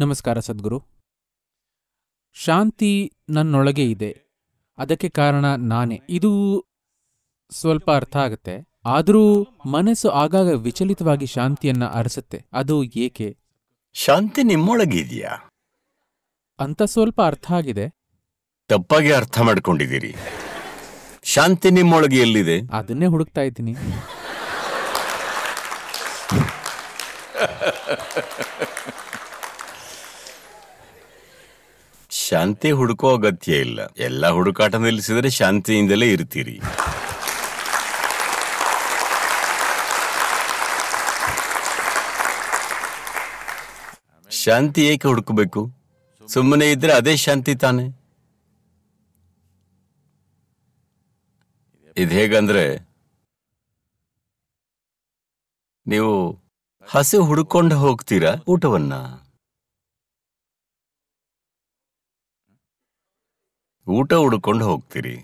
ನಮಸ್ಕಾರ ಸದ್ಗುರು ಶಾಂತಿ ನನ್ನೊಳಗೆ ಇದೆ ಅದಕ್ಕೆ ಕಾರಣ ನಾನೇ ಇದು ಸ್ವಲ್ಪ ಅರ್ಥ ಆಗುತ್ತೆ ಆದರೂ ಮನಸ್ಸು ಆಗಾಗ ವಿಚಲಿತವಾಗಿ ಶಾಂತಿಯನ್ನ ಅರಸುತ್ತೆ ಅದು ಏಕೆ ಶಾಂತಿ ನಿಮ್ಮೊಳಗೆ ಇದೆಯಾ ಅಂತ ಸ್ವಲ್ಪ ಅರ್ಥ ಆಗಿದೆ ತಪ್ಪಾಗಿ ಅರ್ಥ ಮಾಡ್ಕೊಂಡಿದ್ದೀರಿ ಶಾಂತಿ ನಿಮ್ಮೊಳಗೆ ಎಲ್ಲಿದೆ ಅದನ್ನೇ ಹುಡುಕ್ತಾ ಇದ್ದೀನಿ ಶಾಂತಿ ಹುಡುಕೋ ಅಗತ್ಯ ಇಲ್ಲ ಎಲ್ಲ ಹುಡುಕಾಟ ನಿಲ್ಲಿಸಿದ್ರೆ ಶಾಂತಿಯಿಂದಲೇ ಇರ್ತೀರಿ ಶಾಂತಿ ಏಕೆ ಹುಡುಕಬೇಕು ಸುಮ್ಮನೆ ಇದ್ರೆ ಅದೇ ಶಾಂತಿ ತಾನೆ ಇದು ಹೇಗಂದ್ರೆ ನೀವು ಹಸಿ ಹುಡುಕೊಂಡು ಹೋಗ್ತೀರಾ ಊಟವನ್ನ ಊಟ ಹುಡ್ಕೊಂಡು ಹೋಗ್ತೀರಿ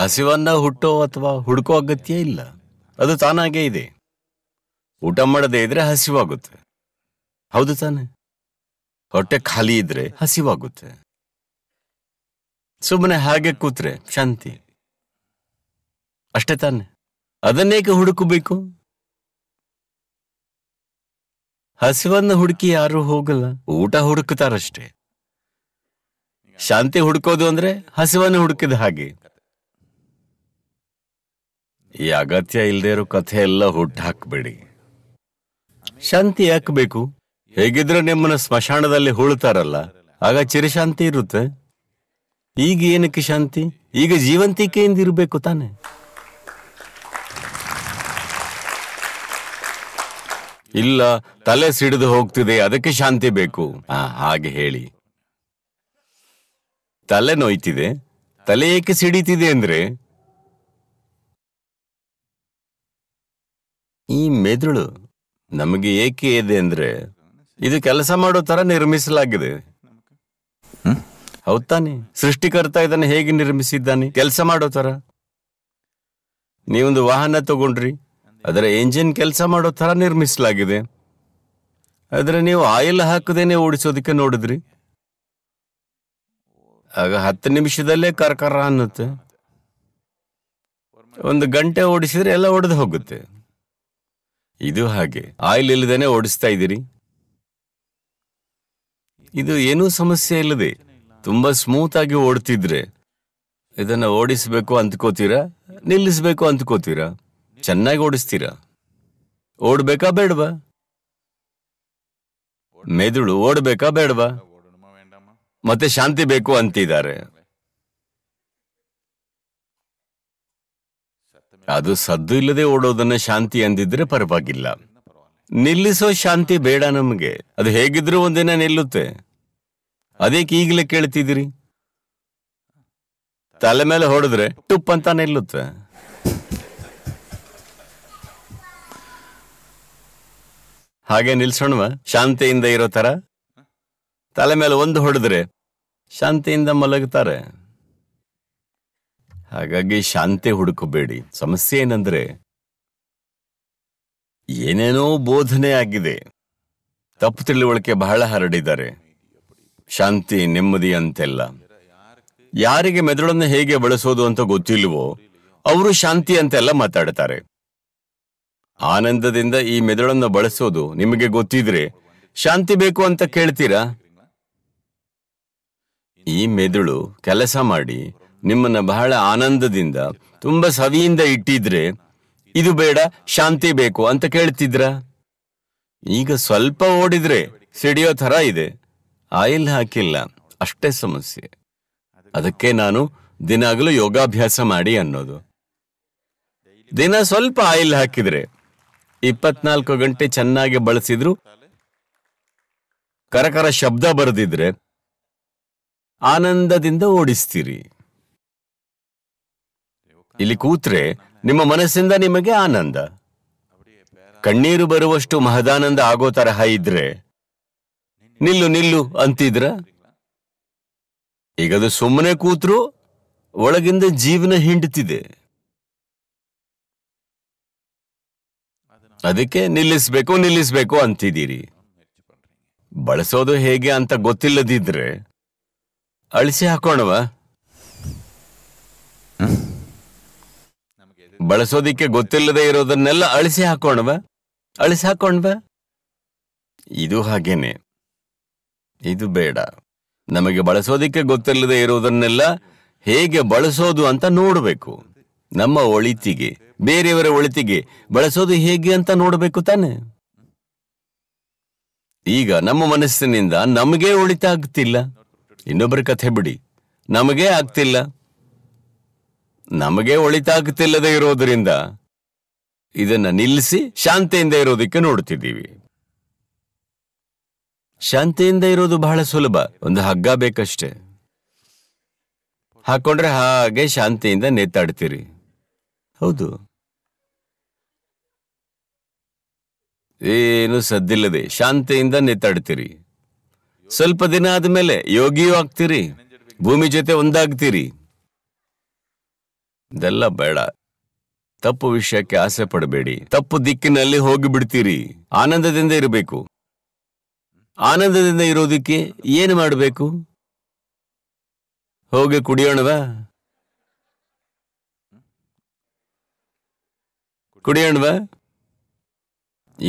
ಹಸಿವನ್ನ ಹುಟ್ಟೋ ಅಥವಾ ಹುಡುಕೋ ಅಗತ್ಯ ಇಲ್ಲ ಅದು ತಾನಾಗೇ ಇದೆ ಊಟ ಮಾಡದೇ ಇದ್ರೆ ಹಸಿವಾಗುತ್ತೆ ಹೌದು ತಾನೆ ಹೊಟ್ಟೆ ಖಾಲಿ ಇದ್ರೆ ಹಸಿವಾಗುತ್ತೆ ಸುಮ್ಮನೆ ಹಾಗೆ ಕೂತ್ರೆ ಶಾಂತಿ ಅಷ್ಟೇ ತಾನೆ ಅದನ್ನೇಕೆ ಹುಡುಕಬೇಕು ಹಸಿವನ್ನ ಹುಡುಕಿ ಯಾರು ಹೋಗಲ್ಲ ಊಟ ಹುಡುಕ್ತಾರಷ್ಟೇ ಶಾಂತಿ ಹುಡುಕೋದು ಅಂದ್ರೆ ಹಸಿವನ್ನು ಹುಡುಕಿದ ಹಾಗೆ ಈ ಅಗತ್ಯ ಇಲ್ಲದೆ ಇರೋ ಕಥೆ ಎಲ್ಲ ಹುಟ್ಟು ಹಾಕಬೇಡಿ ಶಾಂತಿ ಯಾಕೆ ಬೇಕು ಹೇಗಿದ್ರೆ ನಿಮ್ಮನ್ನ ಸ್ಮಶಾನದಲ್ಲಿ ಹುಳುತ್ತಾರಲ್ಲ ಆಗ ಚಿರಶಾಂತಿ ಇರುತ್ತೆ ಈಗ ಏನಕ್ಕೆ ಶಾಂತಿ ಈಗ ಜೀವಂತಿಕೆಯಿಂದ ಇರಬೇಕು ತಾನೆ ಇಲ್ಲ ತಲೆ ಸಿಡಿದು ಹೋಗ್ತಿದೆ ಅದಕ್ಕೆ ಶಾಂತಿ ಬೇಕು ಹಾಗೆ ಹೇಳಿ ತಲೆ ನೋಯ್ತಿದೆ ತಲೆ ಏಕೆ ಸಿಡಿತಿದೆ ಅಂದ್ರೆ ಈ ಮೆದುಳು ನಮಗೆ ಏಕೆ ಇದೆ ಅಂದ್ರೆ ಇದು ಕೆಲಸ ಮಾಡೋ ತರ ನಿರ್ಮಿಸಲಾಗಿದೆ ಹೌದ್ ತಾನೆ ಸೃಷ್ಟಿಕರ್ತ ಇದನ್ನು ಹೇಗೆ ನಿರ್ಮಿಸಿದ್ದಾನೆ ಕೆಲಸ ಮಾಡೋ ತರ ನೀವೊಂದು ವಾಹನ ತಗೊಂಡ್ರಿ ಅದರ ಎಂಜಿನ್ ಕೆಲಸ ಮಾಡೋ ತರ ನಿರ್ಮಿಸಲಾಗಿದೆ ಆದ್ರೆ ನೀವು ಆಯಿಲ್ ಹಾಕದೇನೆ ಓಡಿಸೋದಕ್ಕೆ ನೋಡಿದ್ರಿ ಆಗ ಹತ್ತು ನಿಮಿಷದಲ್ಲೇ ಕರ್ಕರ ಅನ್ನುತ್ತೆ ಒಂದು ಗಂಟೆ ಓಡಿಸಿದ್ರೆ ಎಲ್ಲ ಒಡೆದು ಹೋಗುತ್ತೆ ಇದು ಹಾಗೆ ಆಯಿಲ್ ಇಲ್ಲದೇನೆ ಓಡಿಸ್ತಾ ಇದ್ದೀರಿ ಇದು ಏನೂ ಸಮಸ್ಯೆ ಇಲ್ಲದೆ ತುಂಬಾ ಸ್ಮೂತ್ ಆಗಿ ಓಡ್ತಿದ್ರೆ ಇದನ್ನ ಓಡಿಸ್ಬೇಕು ಅಂದ್ಕೋತೀರಾ ನಿಲ್ಲಿಸ್ಬೇಕು ಅಂದ್ಕೋತೀರಾ ಚೆನ್ನಾಗಿ ಓಡಿಸ್ತೀರಾ ಓಡ್ಬೇಕಾ ಬೇಡವಾ ಮೆದುಳು ಓಡ್ಬೇಕಾ ಬೇಡವಾ ಮತ್ತೆ ಶಾಂತಿ ಬೇಕು ಅಂತಿದ್ದಾರೆ ಅದು ಸದ್ದು ಇಲ್ಲದೆ ಓಡೋದನ್ನ ಶಾಂತಿ ಅಂದಿದ್ರೆ ಪರವಾಗಿಲ್ಲ ನಿಲ್ಲಿಸೋ ಶಾಂತಿ ಬೇಡ ನಮಗೆ ಅದು ಹೇಗಿದ್ರು ಒಂದಿನ ನಿಲ್ಲುತ್ತೆ ಅದೇಕೆ ಈಗಲೇ ಕೇಳ್ತಿದ್ದೀರಿ ತಲೆ ಮೇಲೆ ಹೊಡೆದ್ರೆ ಟುಪ್ ಅಂತ ನಿಲ್ಲುತ್ತೆ ಹಾಗೆ ನಿಲ್ಸೋಣವಾ ಶಾಂತಿಯಿಂದ ಇರೋ ತರ ತಲೆ ಮೇಲೆ ಒಂದು ಹೊಡೆದ್ರೆ ಶಾಂತಿಯಿಂದ ಮಲಗುತ್ತಾರೆ ಹಾಗಾಗಿ ಶಾಂತಿ ಹುಡುಕಬೇಡಿ ಸಮಸ್ಯೆ ಏನಂದ್ರೆ ಏನೇನೋ ಬೋಧನೆ ಆಗಿದೆ ತಪ್ಪು ತಿಳುವಳಿಕೆ ಬಹಳ ಹರಡಿದ್ದಾರೆ ಶಾಂತಿ ನೆಮ್ಮದಿ ಅಂತೆಲ್ಲ ಯಾರಿಗೆ ಮೆದುಳನ್ನು ಹೇಗೆ ಬಳಸೋದು ಅಂತ ಗೊತ್ತಿಲ್ವೋ ಅವರು ಶಾಂತಿ ಅಂತೆಲ್ಲ ಮಾತಾಡ್ತಾರೆ ಆನಂದದಿಂದ ಈ ಮೆದುಳನ್ನು ಬಳಸೋದು ನಿಮಗೆ ಗೊತ್ತಿದ್ರೆ ಶಾಂತಿ ಬೇಕು ಅಂತ ಕೇಳ್ತೀರಾ ಈ ಮೆದುಳು ಕೆಲಸ ಮಾಡಿ ನಿಮ್ಮನ್ನ ಬಹಳ ಆನಂದದಿಂದ ತುಂಬಾ ಸವಿಯಿಂದ ಇಟ್ಟಿದ್ರೆ ಇದು ಬೇಡ ಶಾಂತಿ ಬೇಕು ಅಂತ ಕೇಳ್ತಿದ್ರ ಈಗ ಸ್ವಲ್ಪ ಓಡಿದ್ರೆ ಸಿಡಿಯೋ ತರ ಇದೆ ಆಯಿಲ್ ಹಾಕಿಲ್ಲ ಅಷ್ಟೇ ಸಮಸ್ಯೆ ಅದಕ್ಕೆ ನಾನು ದಿನಾಗಲೂ ಯೋಗಾಭ್ಯಾಸ ಮಾಡಿ ಅನ್ನೋದು ದಿನ ಸ್ವಲ್ಪ ಆಯಿಲ್ ಹಾಕಿದ್ರೆ ಇಪ್ಪತ್ನಾಲ್ಕು ಗಂಟೆ ಚೆನ್ನಾಗಿ ಬಳಸಿದ್ರು ಕರಕರ ಶಬ್ದ ಬರೆದಿದ್ರೆ ಆನಂದದಿಂದ ಓಡಿಸ್ತೀರಿ ಇಲ್ಲಿ ಕೂತ್ರೆ ನಿಮ್ಮ ಮನಸ್ಸಿಂದ ನಿಮಗೆ ಆನಂದ ಕಣ್ಣೀರು ಬರುವಷ್ಟು ಮಹದಾನಂದ ಆಗೋ ತರಹ ಇದ್ರೆ ನಿಲ್ಲು ನಿಲ್ಲು ಅಂತಿದ್ರ ಈಗದು ಸುಮ್ಮನೆ ಕೂತ್ರು ಒಳಗಿಂದ ಜೀವನ ಹಿಂಡ್ತಿದೆ ಅದಕ್ಕೆ ನಿಲ್ಲಿಸ್ಬೇಕು ನಿಲ್ಲಿಸ್ಬೇಕು ಅಂತಿದ್ದೀರಿ ಬಳಸೋದು ಹೇಗೆ ಅಂತ ಗೊತ್ತಿಲ್ಲದಿದ್ರೆ ಅಳಿಸಿ ಹಾಕೋಣವ ಬಳಸೋದಿಕ್ಕೆ ಗೊತ್ತಿಲ್ಲದೆ ಇರೋದನ್ನೆಲ್ಲ ಅಳಿಸಿ ಹಾಕೋಣವ ಅಳಿಸಿ ಹಾಕೋಣವ ಇದು ಹಾಗೇನೆ ಇದು ಬೇಡ ನಮಗೆ ಬಳಸೋದಿಕ್ಕೆ ಗೊತ್ತಿಲ್ಲದೆ ಇರೋದನ್ನೆಲ್ಲ ಹೇಗೆ ಬಳಸೋದು ಅಂತ ನೋಡಬೇಕು ನಮ್ಮ ಒಳಿತಿಗೆ ಬೇರೆಯವರ ಒಳಿತಿಗೆ ಬಳಸೋದು ಹೇಗೆ ಅಂತ ನೋಡಬೇಕು ತಾನೆ ಈಗ ನಮ್ಮ ಮನಸ್ಸಿನಿಂದ ನಮಗೆ ಒಳಿತಾಗ್ತಿಲ್ಲ ಇನ್ನೊಬ್ಬರ ಕಥೆ ಬಿಡಿ ನಮಗೆ ಆಗ್ತಿಲ್ಲ ನಮಗೆ ಒಳಿತಾಗ್ತಿಲ್ಲದೆ ಇರೋದ್ರಿಂದ ಇದನ್ನ ನಿಲ್ಲಿಸಿ ಶಾಂತಿಯಿಂದ ಇರೋದಕ್ಕೆ ನೋಡ್ತಿದ್ದೀವಿ ಶಾಂತಿಯಿಂದ ಇರೋದು ಬಹಳ ಸುಲಭ ಒಂದು ಹಗ್ಗ ಬೇಕಷ್ಟೆ ಹಾಕೊಂಡ್ರೆ ಹಾಗೆ ಶಾಂತಿಯಿಂದ ನೇತಾಡ್ತೀರಿ ಹೌದು ಏನು ಸದ್ದಿಲ್ಲದೆ ಶಾಂತಿಯಿಂದ ನೇತಾಡ್ತೀರಿ ಸ್ವಲ್ಪ ದಿನ ಆದಮೇಲೆ ಯೋಗಿಯೂ ಆಗ್ತೀರಿ ಭೂಮಿ ಜೊತೆ ಒಂದಾಗ್ತೀರಿ ಇದೆಲ್ಲ ಬೇಡ ತಪ್ಪು ವಿಷಯಕ್ಕೆ ಆಸೆ ಪಡಬೇಡಿ ತಪ್ಪು ದಿಕ್ಕಿನಲ್ಲಿ ಹೋಗಿ ಬಿಡ್ತೀರಿ ಆನಂದದಿಂದ ಇರಬೇಕು ಆನಂದದಿಂದ ಇರೋದಕ್ಕೆ ಏನು ಮಾಡಬೇಕು ಹೋಗಿ ಕುಡಿಯೋಣವ ಕುಡಿಯೋಣವ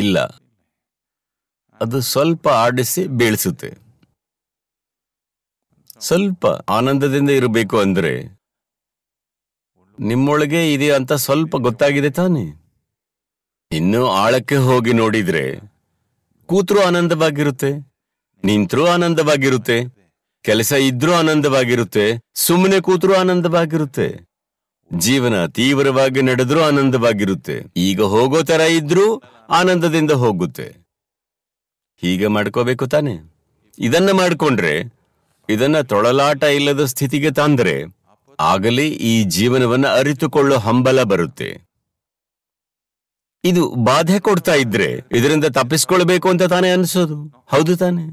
ಇಲ್ಲ ಅದು ಸ್ವಲ್ಪ ಆಡಿಸಿ ಬೀಳಿಸುತ್ತೆ ಸ್ವಲ್ಪ ಆನಂದದಿಂದ ಇರಬೇಕು ಅಂದ್ರೆ ನಿಮ್ಮೊಳಗೆ ಇದೆ ಅಂತ ಸ್ವಲ್ಪ ಗೊತ್ತಾಗಿದೆ ತಾನೆ ಇನ್ನು ಆಳಕ್ಕೆ ಹೋಗಿ ನೋಡಿದ್ರೆ ಕೂತ್ರು ಆನಂದವಾಗಿರುತ್ತೆ ನಿಂತರೂ ಆನಂದವಾಗಿರುತ್ತೆ ಕೆಲಸ ಇದ್ರೂ ಆನಂದವಾಗಿರುತ್ತೆ ಸುಮ್ಮನೆ ಕೂತ್ರು ಆನಂದವಾಗಿರುತ್ತೆ ಜೀವನ ತೀವ್ರವಾಗಿ ನಡೆದ್ರೂ ಆನಂದವಾಗಿರುತ್ತೆ ಈಗ ಹೋಗೋ ತರ ಇದ್ರೂ ಆನಂದದಿಂದ ಹೋಗುತ್ತೆ ಹೀಗೆ ಮಾಡ್ಕೋಬೇಕು ತಾನೆ ಇದನ್ನ ಮಾಡ್ಕೊಂಡ್ರೆ ಇದನ್ನ ತೊಳಲಾಟ ಇಲ್ಲದ ಸ್ಥಿತಿಗೆ ತಂದ್ರೆ ಆಗಲೇ ಈ ಜೀವನವನ್ನ ಅರಿತುಕೊಳ್ಳೋ ಹಂಬಲ ಬರುತ್ತೆ ಇದು ಬಾಧೆ ಕೊಡ್ತಾ ಇದ್ರೆ ಇದರಿಂದ ತಪ್ಪಿಸ್ಕೊಳ್ಬೇಕು ಅಂತ ತಾನೇ ಅನಿಸೋದು ಹೌದು ತಾನೆ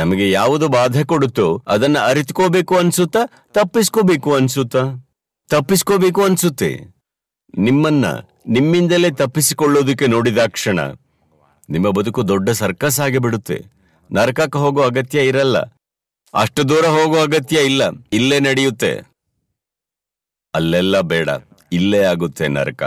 ನಮಗೆ ಯಾವುದು ಬಾಧೆ ಕೊಡುತ್ತೋ ಅದನ್ನ ಅರಿತುಕೋಬೇಕು ಅನ್ಸುತ್ತಾ ತಪ್ಪಿಸ್ಕೋಬೇಕು ಅನ್ಸುತ್ತಾ ತಪ್ಪಿಸ್ಕೋಬೇಕು ಅನ್ಸುತ್ತೆ ನಿಮ್ಮನ್ನ ನಿಮ್ಮಿಂದಲೇ ತಪ್ಪಿಸಿಕೊಳ್ಳೋದಕ್ಕೆ ನೋಡಿದ ಕ್ಷಣ ನಿಮ್ಮ ಬದುಕು ದೊಡ್ಡ ಸರ್ಕಸ್ ಆಗಿಬಿಡುತ್ತೆ ನರಕಕ್ಕೆ ಹೋಗೋ ಅಗತ್ಯ ಇರಲ್ಲ ಅಷ್ಟು ದೂರ ಹೋಗೋ ಅಗತ್ಯ ಇಲ್ಲ ಇಲ್ಲೇ ನಡೆಯುತ್ತೆ ಅಲ್ಲೆಲ್ಲ ಬೇಡ ಇಲ್ಲೇ ಆಗುತ್ತೆ ನರಕ